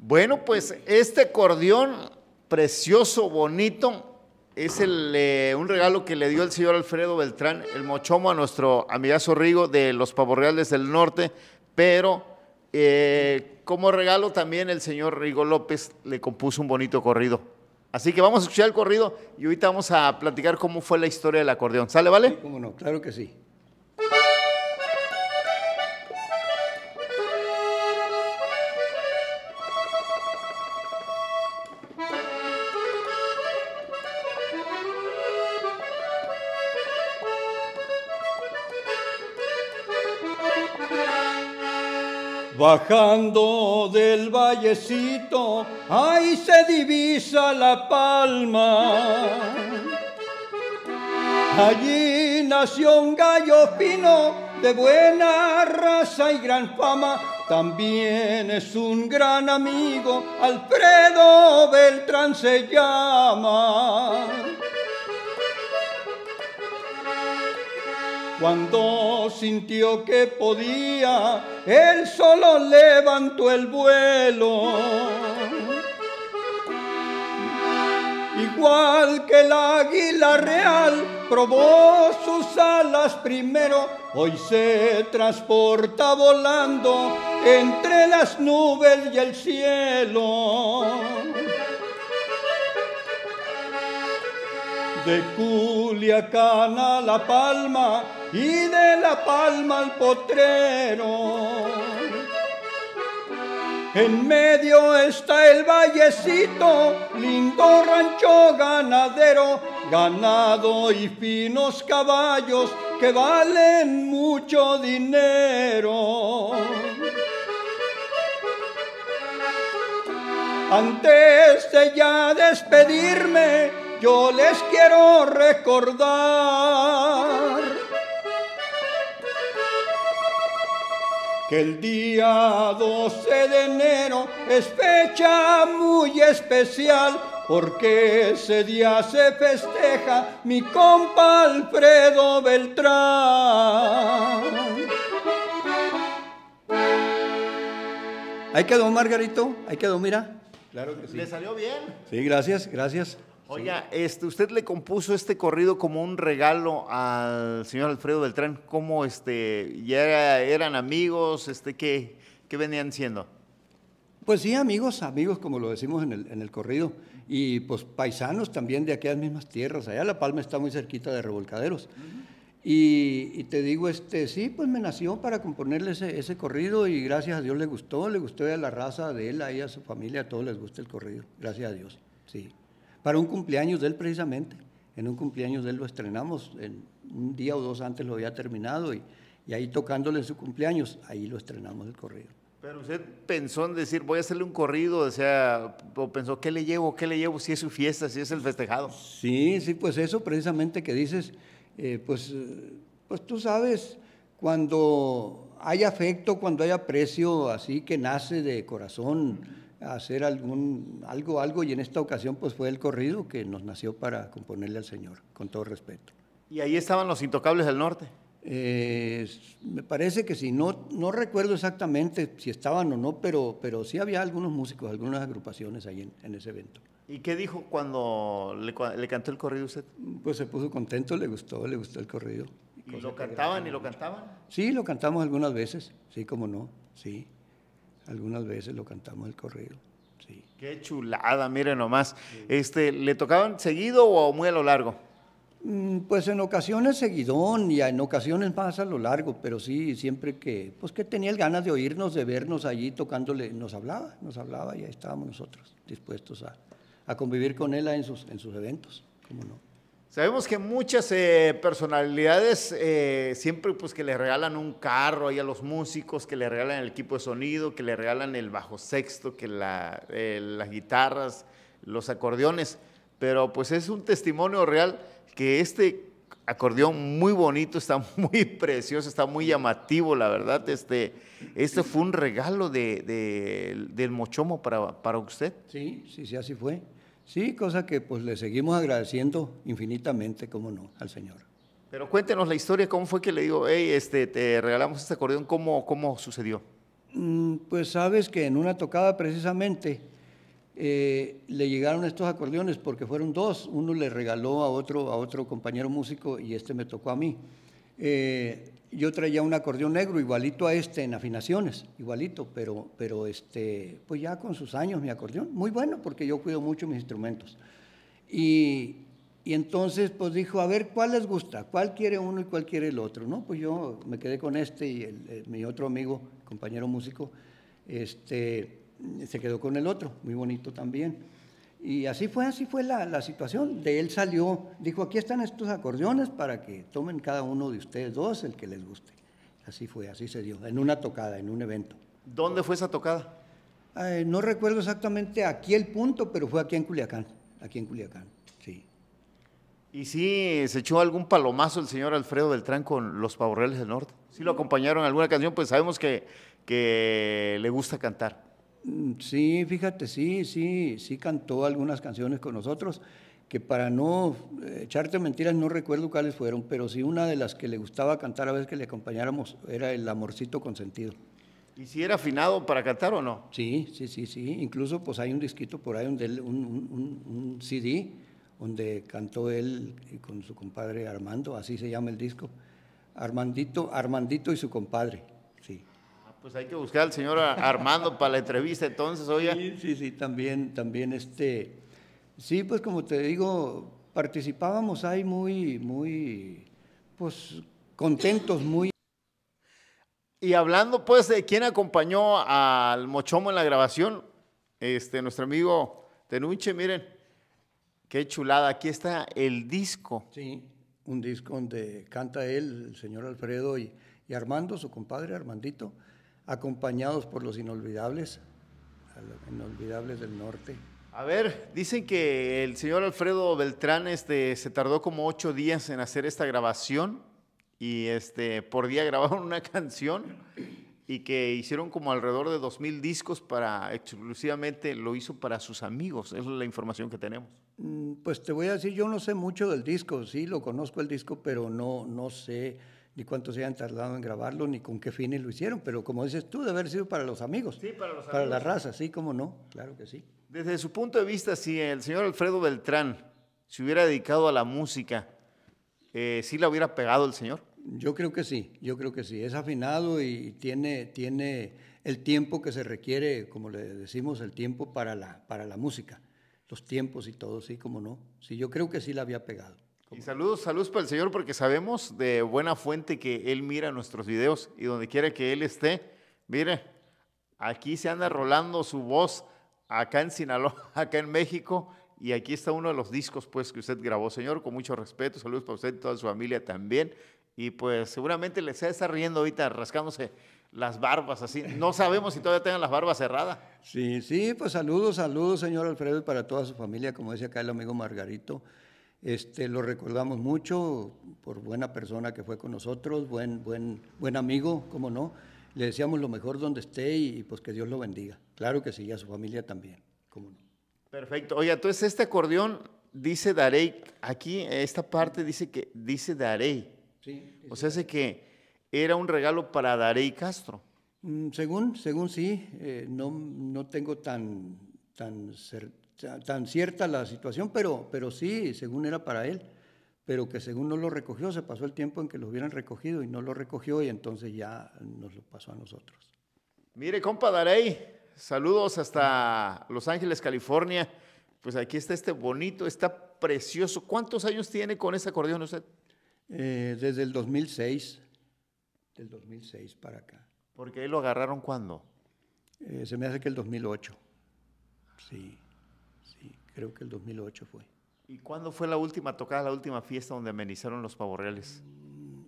Bueno, pues este acordeón precioso, bonito, es eh, un regalo que le dio el señor Alfredo Beltrán, el mochomo, a nuestro amigazo Rigo de los Pavorreales del Norte, pero eh, como regalo también el señor Rigo López le compuso un bonito corrido. Así que vamos a escuchar el corrido y ahorita vamos a platicar cómo fue la historia del acordeón. ¿Sale, vale? cómo no, claro que sí. Bajando del vallecito, ahí se divisa la palma. Allí nació un gallo fino de buena raza y gran fama. También es un gran amigo, Alfredo Beltrán se llama. Cuando sintió que podía, él solo levantó el vuelo. Igual que el águila real probó sus alas primero, hoy se transporta volando entre las nubes y el cielo. de Culiacán a La Palma y de La Palma al Potrero. En medio está el vallecito, lindo rancho ganadero, ganado y finos caballos que valen mucho dinero. Antes de ya despedirme, yo les quiero recordar que el día 12 de enero es fecha muy especial porque ese día se festeja mi compa Alfredo Beltrán. Ahí quedó, Margarito, ahí quedó, mira. Claro que sí. Le salió bien. Sí, gracias, gracias. Oiga, este, usted le compuso este corrido como un regalo al señor Alfredo Beltrán. ¿Cómo este, ya eran amigos? Este, ¿qué, venían siendo? Pues sí, amigos, amigos, como lo decimos en el, corrido, y pues paisanos también de aquellas mismas tierras. Allá La Palma está muy cerquita de Revolcaderos. y, te digo, este, sí, pues me nació para componerle ese, corrido y gracias a Dios le gustó, le gustó a la raza de él, a su familia, a todos les gusta el corrido, gracias a Dios, sí para un cumpleaños de él precisamente. En un cumpleaños de él lo estrenamos, en un día o dos antes lo había terminado y, ahí tocándole su cumpleaños, ahí lo estrenamos el corrido. Pero usted pensó en decir, voy a hacerle un corrido, o sea, pensó, ¿qué le llevo? ¿Qué le llevo si es su fiesta, si es el festejado? Sí, sí, pues eso precisamente que dices, eh, pues, pues tú sabes, cuando hay afecto, cuando hay aprecio así que nace de corazón, hacer algún, algo, algo, y en esta ocasión pues fue el corrido que nos nació para componerle al Señor, con todo respeto. ¿Y ahí estaban los intocables del norte? Eh, me parece que sí, no, no recuerdo exactamente si estaban o no, pero, pero sí había algunos músicos, algunas agrupaciones ahí en, ese evento. ¿Y qué dijo cuando le, cantó el corrido usted? Pues se puso contento, le gustó, le gustó el corrido. ¿Y lo cantaban y lo cantaban? Sí, lo cantamos algunas veces, sí, como no, sí algunas veces lo cantamos el correo. Sí. Qué chulada, miren nomás. Este, ¿Le tocaban seguido o muy a lo largo? Mm, pues en ocasiones seguidón y en ocasiones más a lo largo, pero sí, siempre que, pues que tenía el ganas de oírnos, de vernos allí tocándole, nos hablaba, nos hablaba y ahí estábamos nosotros dispuestos a, convivir con él en sus, en sus eventos, cómo no. Sabemos que muchas eh, personalidades eh, siempre pues que le regalan un carro ahí a los músicos, que le regalan el equipo de sonido, que le regalan el bajo sexto, que eh, las guitarras, los acordeones, pero pues es un testimonio real que este acordeón muy bonito, está muy precioso, está muy llamativo, la verdad. Este, este fue un regalo del mochomo para, para usted. Sí, sí, sí, así fue. Sí, cosa que pues le seguimos agradeciendo infinitamente, como no, al Señor. Pero cuéntenos la historia, ¿cómo fue que le digo, hey, este, te regalamos este acordeón? ¿Cómo, sucedió? Mm, pues sabes que en una tocada precisamente eh, le llegaron estos acordeones porque fueron dos. Uno le regaló a otro, a otro compañero músico y este me tocó a mí. Eh, yo traía un acordeón negro igualito a este en afinaciones, igualito, pero, pero este, pues ya con sus años mi acordeón, muy bueno porque yo cuido mucho mis instrumentos. Y, entonces pues dijo, a ver, ¿cuál les gusta? ¿Cuál quiere uno y cuál quiere el otro? No, pues yo me quedé con este y mi otro amigo, compañero músico, este, se quedó con el otro, muy bonito también. Y así fue, así fue la, situación. De él salió, dijo, aquí están estos acordeones para que tomen cada uno de ustedes dos el que les guste. Así fue, así se dio, en una tocada, en un evento. ¿Dónde fue esa tocada? no recuerdo exactamente aquí el punto, pero fue aquí en Culiacán, aquí en Culiacán, sí. ¿Y sí se echó algún palomazo el señor Alfredo Beltrán con los Pavorreales del Norte? ¿Sí lo acompañaron en alguna canción? Pues sabemos que, que le gusta cantar. Mm, sí, fíjate, sí, sí, sí cantó algunas canciones con nosotros, que para no eh, echarte mentiras no recuerdo cuáles fueron, pero sí una de las que le gustaba cantar a veces que le acompañáramos era El Amorcito Consentido. ¿Y si era afinado para cantar o no? Sí, sí, sí, sí. Incluso pues hay un disquito por ahí, un, CD, donde cantó él con su compadre Armando, así se llama el disco. Armandito, Armandito y su compadre, sí pues hay que buscar al señor Armando para la entrevista entonces, oye. Sí, sí, sí, también, también este, sí, pues como te digo, participábamos ahí muy, muy, pues contentos, muy... Y hablando pues de quién acompañó al Mochomo en la grabación, este, nuestro amigo Tenuche, miren, qué chulada, aquí está el disco. Sí, un disco donde canta él, el señor Alfredo y, y Armando, su compadre Armandito acompañados por los inolvidables, los inolvidables del norte. A ver, dicen que el señor Alfredo Beltrán este, se tardó como ocho días en hacer esta grabación y este, por día grabaron una canción y que hicieron como alrededor de dos mil discos para, exclusivamente lo hizo para sus amigos. es la información que tenemos. Mm, pues te voy a decir, yo no sé mucho del disco, sí, lo conozco el disco, pero no, no sé ni cuánto se han tardado en grabarlo, ni con qué fines lo hicieron, pero como dices tú, de haber sido para los amigos. Sí, para los Para la raza, sí, cómo no, claro que sí. Desde su punto de vista, si el señor Alfredo Beltrán se hubiera dedicado a la música, eh, ¿sí la hubiera pegado el señor? Yo creo que sí, yo creo que sí. Es afinado y tiene, tiene el tiempo que se requiere, como le decimos, el tiempo para la, para la música. Los tiempos y todo, sí, como no. Sí, yo creo que sí la había pegado. Y saludos, saludos para el Señor, porque sabemos de buena fuente que Él mira nuestros videos y donde quiera que Él esté, mire, aquí se anda rolando su voz, acá en Sinaloa, acá en México, y aquí está uno de los discos pues que usted grabó, Señor, con mucho respeto, saludos para usted y toda su familia también. Y pues seguramente les está riendo ahorita, rascándose las barbas así. No sabemos si todavía tengan las barbas cerradas. Sí, sí, pues saludos, saludos, señor Alfredo, para toda su familia, como decía acá el amigo Margarito. Este, lo recordamos mucho por buena persona que fue con nosotros, buen, buen, buen amigo, como no. Le deseamos lo mejor donde esté y, pues que Dios lo bendiga. Claro que sí, a su familia también, cómo no. Perfecto. Oye, entonces este acordeón dice Darey, aquí esta parte dice que dice Darey. O sea, hace que era un regalo para Darey Castro. Mm, según, según sí, eh, no, no tengo tan, tan certeza tan cierta la situación, pero, pero sí, según era para él, pero que según no lo recogió, se pasó el tiempo en que lo hubieran recogido y no lo recogió y entonces ya nos lo pasó a nosotros. Mire, compa Darey, saludos hasta Los Ángeles, California. Pues aquí está este bonito, está precioso. ¿Cuántos años tiene con ese acordeón usted? Eh, desde el 2006, del 2006 para acá. ¿Por ahí lo agarraron cuándo? Eh, se me hace que el 2008, sí creo que el 2008 fue. ¿Y cuándo fue la última tocada, la última fiesta donde amenizaron los pavorreales? Mm,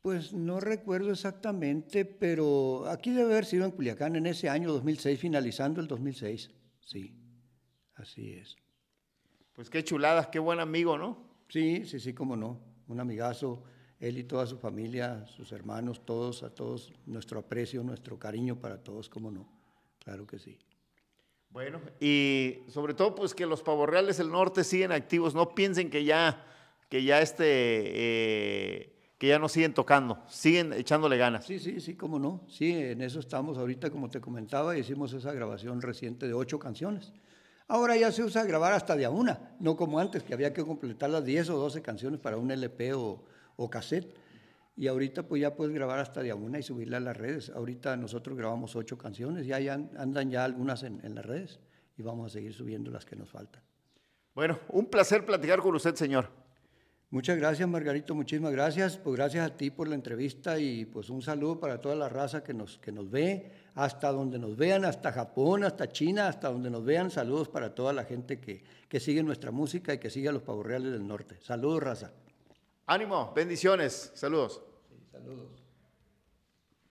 pues no recuerdo exactamente, pero aquí debe haber sido en Culiacán en ese año 2006, finalizando el 2006. Sí, así es. Pues qué chuladas, qué buen amigo, ¿no? Sí, sí, sí, cómo no. Un amigazo, él y toda su familia, sus hermanos, todos, a todos, nuestro aprecio, nuestro cariño para todos, cómo no. Claro que sí. Bueno, y sobre todo pues que los pavorreales del norte siguen activos, no piensen que ya, que ya este, eh, que ya no siguen tocando, siguen echándole ganas. Sí, sí, sí, cómo no, sí, en eso estamos ahorita, como te comentaba, hicimos esa grabación reciente de ocho canciones. Ahora ya se usa grabar hasta de a una, no como antes, que había que completar las diez o doce canciones para un LP o, o cassette. Y ahorita pues ya puedes grabar hasta de una y subirla a las redes. Ahorita nosotros grabamos ocho canciones, ya, andan ya algunas en, las redes y vamos a seguir subiendo las que nos faltan. Bueno, un placer platicar con usted, señor. Muchas gracias, Margarito, muchísimas gracias. Pues gracias a ti por la entrevista y pues un saludo para toda la raza que nos, que nos ve, hasta donde nos vean, hasta Japón, hasta China, hasta donde nos vean. Saludos para toda la gente que, que sigue nuestra música y que sigue a los pavorreales del norte. Saludos, raza. Ánimo, bendiciones, saludos. saludos.